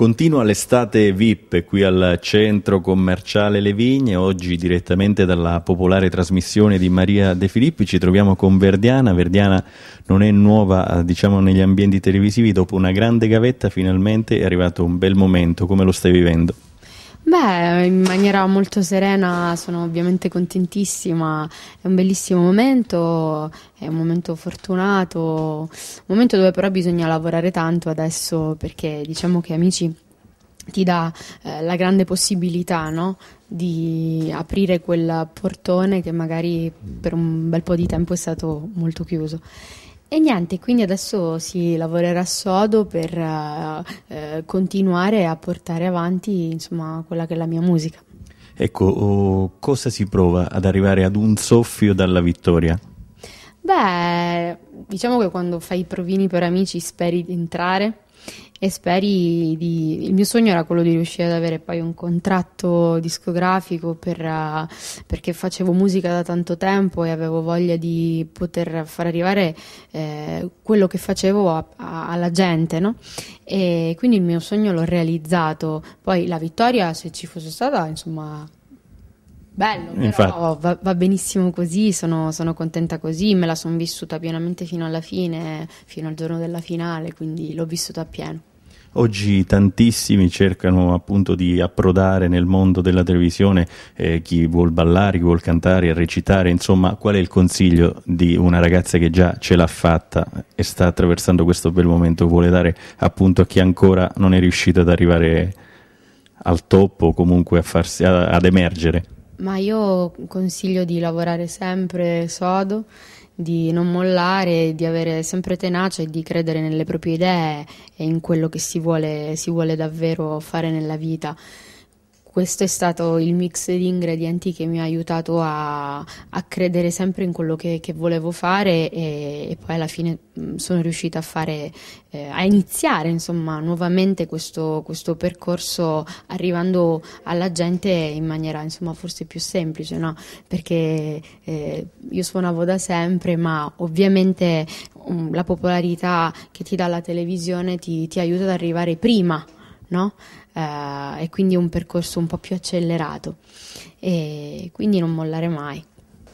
Continua l'estate VIP qui al centro commerciale Le Vigne, oggi direttamente dalla popolare trasmissione di Maria De Filippi ci troviamo con Verdiana, Verdiana non è nuova eh, diciamo negli ambienti televisivi, dopo una grande gavetta finalmente è arrivato un bel momento, come lo stai vivendo? Beh, in maniera molto serena, sono ovviamente contentissima, è un bellissimo momento, è un momento fortunato, un momento dove però bisogna lavorare tanto adesso perché diciamo che amici ti dà eh, la grande possibilità no? di aprire quel portone che magari per un bel po' di tempo è stato molto chiuso. E niente, quindi adesso si lavorerà sodo per eh, eh, continuare a portare avanti insomma, quella che è la mia musica. Ecco, oh, cosa si prova ad arrivare ad un soffio dalla vittoria? Beh, diciamo che quando fai i provini per amici speri di entrare e speri di... Il mio sogno era quello di riuscire ad avere poi un contratto discografico per, uh, perché facevo musica da tanto tempo e avevo voglia di poter far arrivare eh, quello che facevo a, a, alla gente, no? E quindi il mio sogno l'ho realizzato. Poi la vittoria, se ci fosse stata, insomma, Bello, però va, va, benissimo così, sono, sono, contenta così, me la sono vissuta pienamente fino alla fine, fino al giorno della finale, quindi l'ho vissuta a pieno. Oggi tantissimi cercano appunto di approdare nel mondo della televisione, eh, chi vuol ballare, chi vuol cantare, recitare, insomma qual è il consiglio di una ragazza che già ce l'ha fatta e sta attraversando questo bel momento, vuole dare appunto a chi ancora non è riuscito ad arrivare al top o comunque farsi, a, ad emergere? Ma io consiglio di lavorare sempre sodo di non mollare, di avere sempre tenacia e di credere nelle proprie idee e in quello che si vuole, si vuole davvero fare nella vita questo è stato il mix di ingredienti che mi ha aiutato a, a credere sempre in quello che, che volevo fare e, e, poi alla fine mm, sono riuscita a fare, eh, a iniziare insomma nuovamente questo, questo, percorso arrivando alla gente in maniera insomma forse più semplice, no? Perché eh, io suonavo da sempre ma ovviamente um, la popolarità che ti dà la televisione ti, ti aiuta ad arrivare prima no? eh, e quindi un percorso un po' più accelerato e quindi non mollare mai.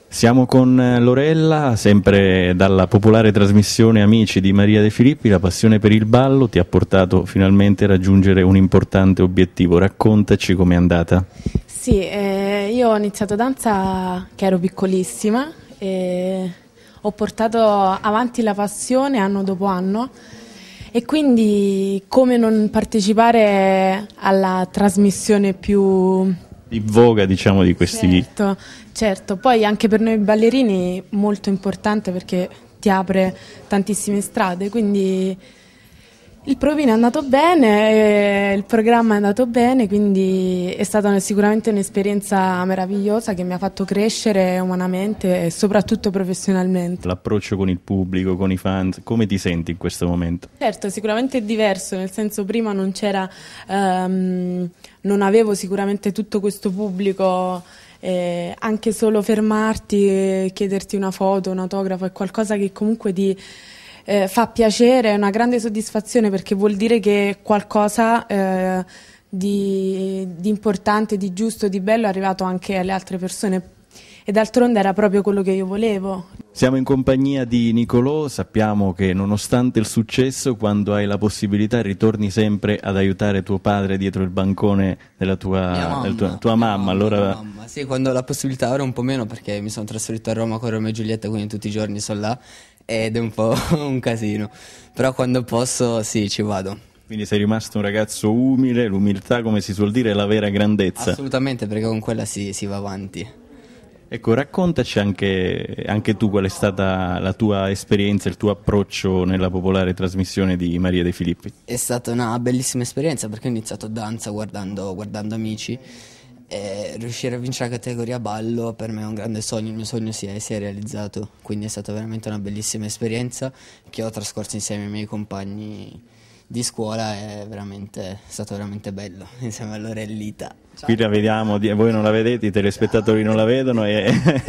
Siamo con eh, Lorella, sempre dalla popolare trasmissione Amici di Maria De Filippi, la passione per il ballo ti ha portato finalmente a raggiungere un importante obiettivo, raccontaci com'è andata. Sì, eh, io ho iniziato danza che ero piccolissima e ho portato avanti la passione anno dopo anno e quindi come non partecipare alla trasmissione più di voga diciamo di questi certo, certo, poi anche per noi ballerini molto importante perché ti apre tantissime strade quindi il provino è andato bene, il programma è andato bene, quindi è stata sicuramente un'esperienza meravigliosa che mi ha fatto crescere umanamente e soprattutto professionalmente. L'approccio con il pubblico, con i fans, come ti senti in questo momento? Certo, sicuramente è diverso, nel senso prima non c'era, um, non avevo sicuramente tutto questo pubblico. Eh, anche solo fermarti, chiederti una foto, un autografo, è qualcosa che comunque ti eh, fa piacere, è una grande soddisfazione perché vuol dire che qualcosa eh, di, di importante, di giusto, di bello è arrivato anche alle altre persone e d'altronde era proprio quello che io volevo. Siamo in compagnia di Nicolò, sappiamo che nonostante il successo, quando hai la possibilità ritorni sempre ad aiutare tuo padre dietro il bancone della tua mamma. Della tua, tua mamma. Mamma, allora... mamma. Sì, quando ho la possibilità ora un po' meno perché mi sono trasferito a Roma con Roma e Giulietta, quindi tutti i giorni sono là ed è un po' un casino. Però quando posso sì, ci vado. Quindi sei rimasto un ragazzo umile, l'umiltà come si suol dire è la vera grandezza. Assolutamente, perché con quella si, si va avanti. Ecco, raccontaci anche, anche, tu qual è stata la tua esperienza, il tuo approccio nella popolare trasmissione di Maria De Filippi. È stata una bellissima esperienza perché ho iniziato danza guardando, guardando amici e riuscire a vincere la categoria ballo per me è un grande sogno, il mio sogno si è, si è realizzato, quindi è stata veramente una bellissima esperienza che ho trascorso insieme ai miei compagni di scuola è, è stato veramente bello insieme a Lorellita. Qui la vediamo, voi non la vedete, i telespettatori Ciao. non la vedono e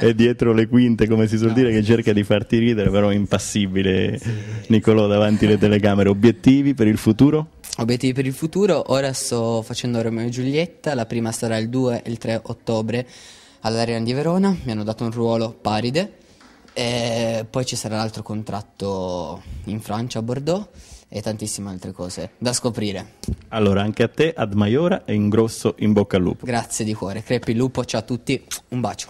è dietro le quinte, come si suol no, dire, che cerca di farti ridere, però è impassibile sì. Nicolò davanti alle telecamere. Obiettivi per il futuro? Obiettivi per il futuro, ora sto facendo Romeo e Giulietta, la prima sarà il 2 e il 3 ottobre all'Arena di Verona, mi hanno dato un ruolo paride, e poi ci sarà l'altro contratto in Francia, a Bordeaux e tantissime altre cose da scoprire. Allora, anche a te, Ad Maiora, e in grosso in bocca al lupo. Grazie di cuore, crepi il lupo, ciao a tutti, un bacio.